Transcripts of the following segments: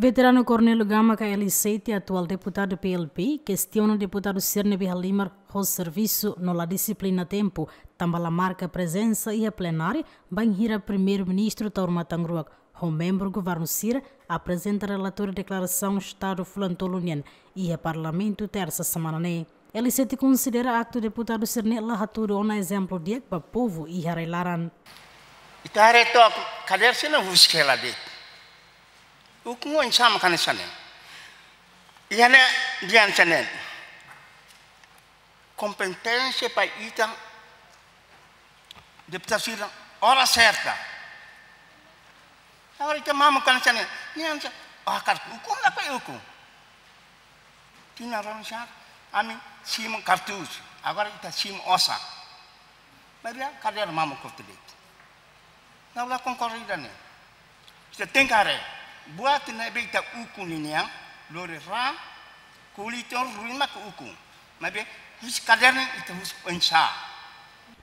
Veterano Cornelio Gama Caelicete, atual deputado PLP, questiona o deputado Sirne Halimar o serviço la disciplina tempo, tambala marca presença e a plenária, banhira primeiro-ministro Taurma Tangruak. O membro do governo Sir, apresenta relator de declaração Estado Flantolunian e a parlamento terça semana. Né? Ele se considera acto deputado Cirne Lahaturo um exemplo de para povo e Harelaran. Itaretok, cadê-se na busca lá dentro? hukmuan sama kan sana. Yana diyan sana. competencia para ¿Cómo certa. Agora ¿Cómo Nian sa, kar na sim Agora sim osa. Maria ¿Cómo ¿cómo ¿Cómo ¿Cómo se ¿Cómo? boa na be ta uku ninia lore ra kuliton ruima ku uku mabe hus caderno ita hus pensa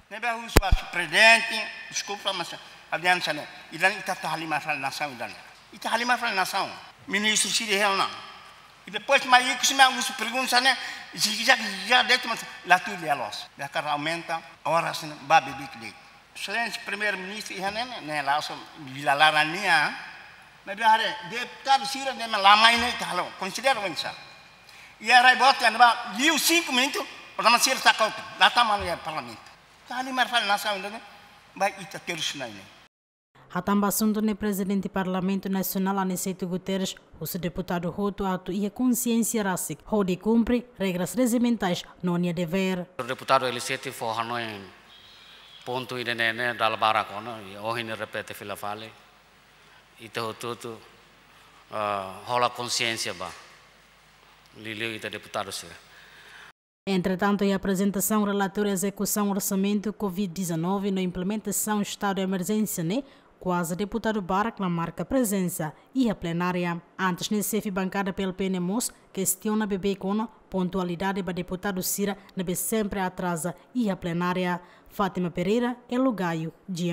nebe hus was presidente desculpa mas adian sana idan ita está halima fal nação idan ita halima fal nação ministro si de helna e depois mais que se me alguns perguntas né já já dentro mas lá tudo é los da cara aumenta horas babe big day Excelente primeiro-ministro, né, né, lá, vila Larania, deputado they've serious name Lamai Kalo. Consider when sir. Yeah, I bought and about you cinco minutos, para não ser sacado, lá está a parlamento. Está ali mais fala nação, vai ita ter os Hatambasundone, presidente do Parlamento Nacional Aniceto Guterres, o deputado Roto Ato e a consciência racic, onde cumpre regras regimentais, não é dever. O deputado Aniceto foi a ponto e neném da e o ele repete fila fale ito tutu uh, eh, rola consciência ba. Liliu ita deputado se. Entretanto, em apresentação, relator execução orçamento Covid-19 na implementação estado de emergência, né? Quase deputado Barak marca presença e a plenária. Antes, na né, CEF bancada pelo PNMOS, questiona bebê com pontualidade para deputado Cira, na né, sempre atrasa e a plenária. Fátima Pereira é lugaio de